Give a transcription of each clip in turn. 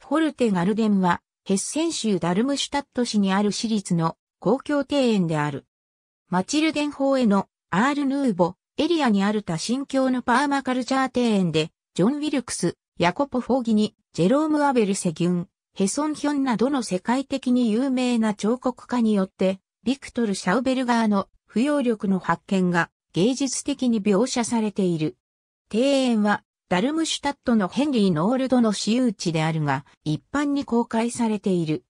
フォルテガルデンは、ヘッセン州ダルムシュタット市にある市立の公共庭園である。マチルデン法へのアール・ヌーボエリアにある多神教のパーマカルチャー庭園で、ジョン・ウィルクス、ヤコポ・フォーギニ、ジェローム・アベル・セギュン、ヘソン・ヒョンなどの世界的に有名な彫刻家によって、ビクトル・シャウベルガーの不要力の発見が芸術的に描写されている。庭園はダルムシュタットのヘンリー・ノールドの私有地であるが、一般に公開されている。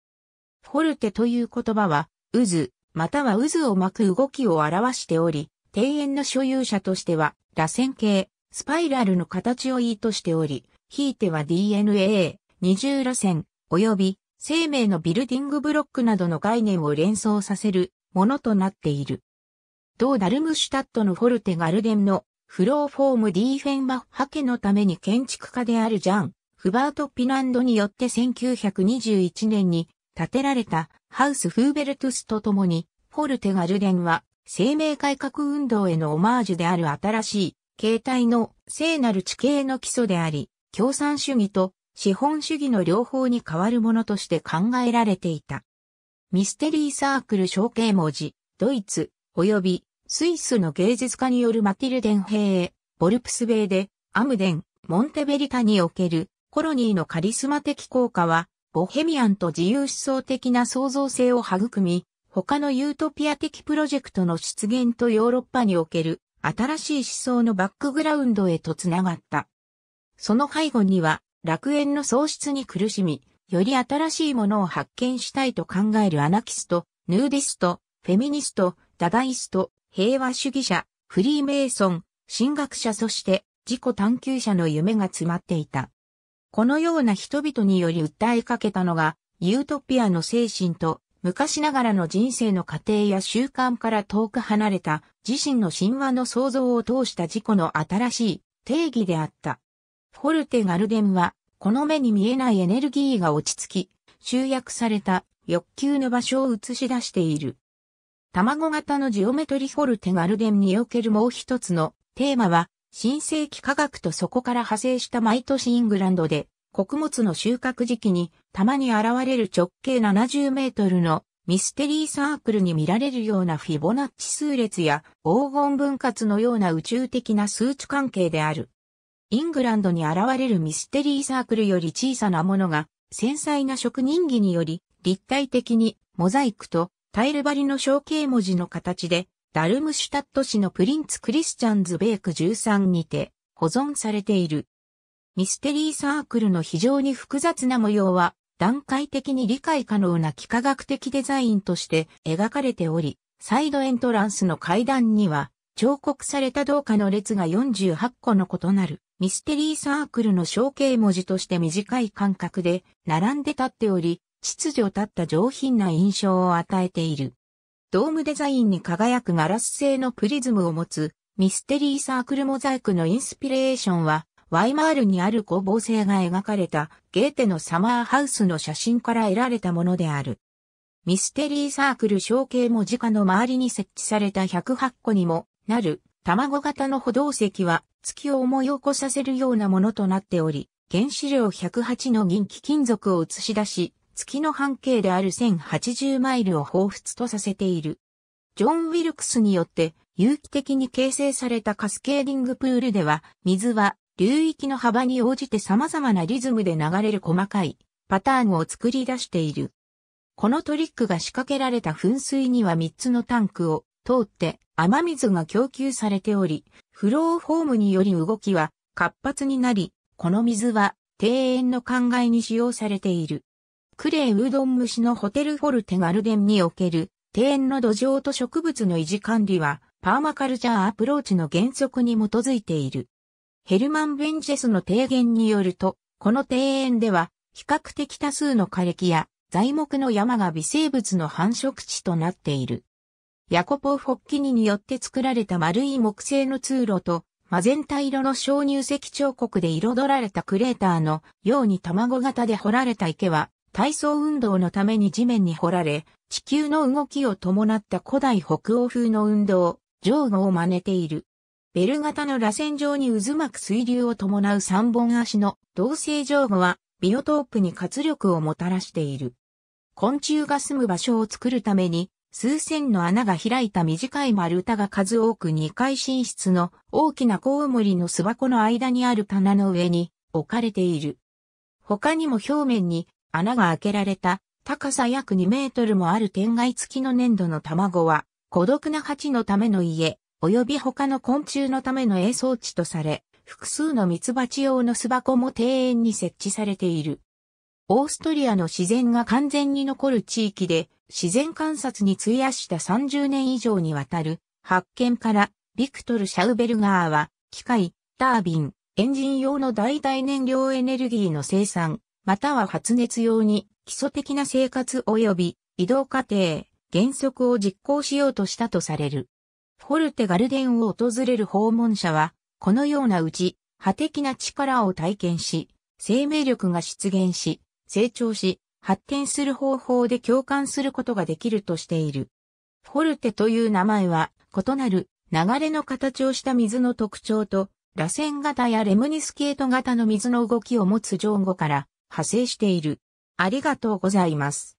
フォルテという言葉は、渦、または渦を巻く動きを表しており、庭園の所有者としては、螺旋形、スパイラルの形を意図しており、ひいては DNA、二重螺旋、及び生命のビルディングブロックなどの概念を連想させるものとなっている。同ダルムシュタットのフォルテガルデンのフローフォーム・ディーフェンバッハ家のために建築家であるジャン・フバート・ピナンドによって1921年に建てられたハウス・フーベルトゥスと共に、フォルテ・ガルデンは生命改革運動へのオマージュである新しい形態の聖なる地形の基礎であり、共産主義と資本主義の両方に変わるものとして考えられていた。ミステリーサークル象形文字、ドイツ、及びスイスの芸術家によるマティルデン兵、ボルプスベイで、アムデン、モンテベリタにおけるコロニーのカリスマ的効果は、ボヘミアンと自由思想的な創造性を育み、他のユートピア的プロジェクトの出現とヨーロッパにおける新しい思想のバックグラウンドへとつながった。その背後には楽園の喪失に苦しみ、より新しいものを発見したいと考えるアナキスト、ヌーディスト、フェミニスト、ダダイスト、平和主義者、フリーメイソン、神学者そして自己探求者の夢が詰まっていた。このような人々により訴えかけたのが、ユートピアの精神と、昔ながらの人生の過程や習慣から遠く離れた自身の神話の創造を通した自己の新しい定義であった。フォルテ・ガルデンは、この目に見えないエネルギーが落ち着き、集約された欲求の場所を映し出している。卵型のジオメトリフォルテガルデンにおけるもう一つのテーマは、新世紀科学とそこから派生した毎年イングランドで、穀物の収穫時期に、たまに現れる直径70メートルのミステリーサークルに見られるようなフィボナッチ数列や黄金分割のような宇宙的な数値関係である。イングランドに現れるミステリーサークルより小さなものが、繊細な職人技により立体的にモザイクとタイル張りの象形文字の形で、ダルムシュタット市のプリンツ・クリスチャンズ・ベーク13にて保存されている。ミステリーサークルの非常に複雑な模様は、段階的に理解可能な幾何学的デザインとして描かれており、サイドエントランスの階段には、彫刻された銅貨の列が48個の異なる、ミステリーサークルの象形文字として短い間隔で並んで立っており、秩序立った上品な印象を与えている。ドームデザインに輝くガラス製のプリズムを持つミステリーサークルモザイクのインスピレーションは、ワイマールにある工房性が描かれたゲーテのサマーハウスの写真から得られたものである。ミステリーサークル象形文字化の周りに設置された108個にもなる卵型の歩道石は月を思い起こさせるようなものとなっており、原資料108の銀器金属を映し出し、月の半径である1080マイルを彷彿とさせている。ジョン・ウィルクスによって有機的に形成されたカスケーディングプールでは、水は流域の幅に応じて様々なリズムで流れる細かいパターンを作り出している。このトリックが仕掛けられた噴水には3つのタンクを通って雨水が供給されており、フローフォームにより動きは活発になり、この水は庭園の灌漑に使用されている。クレーうどん虫のホテルフォルテガルデンにおける庭園の土壌と植物の維持管理はパーマカルチャーアプローチの原則に基づいている。ヘルマン・ベンジェスの提言によると、この庭園では比較的多数の枯れ木や材木の山が微生物の繁殖地となっている。ヤコポ・フォッキニによって作られた丸い木製の通路と、マゼンタ色の鍾乳石彫刻で彩られたクレーターのように卵型で掘られた池は、体操運動のために地面に掘られ、地球の動きを伴った古代北欧風の運動、上下を真似ている。ベル型の螺旋状に渦巻く水流を伴う三本足の同性上下は、ビオトープに活力をもたらしている。昆虫が住む場所を作るために、数千の穴が開いた短い丸太が数多く2階寝室の大きなコウモリの巣箱の間にある棚の上に置かれている。他にも表面に穴が開けられた高さ約2メートルもある天外付きの粘土の卵は孤独な蜂のための家及び他の昆虫のための栄装置とされ複数の蜜蜂用の巣箱も庭園に設置されている。オーストリアの自然が完全に残る地域で自然観察に費やした30年以上にわたる発見からビクトル・シャウベルガーは機械、タービン、エンジン用の代替燃料エネルギーの生産、または発熱用に基礎的な生活及び移動過程、原則を実行しようとしたとされる。フォルテガルデンを訪れる訪問者は、このようなうち、破的な力を体験し、生命力が出現し、成長し、発展する方法で共感することができるとしている。フォルテという名前は、異なる流れの形をした水の特徴と、螺旋型やレムニスケート型の水の動きを持つ上後から、派生している。ありがとうございます。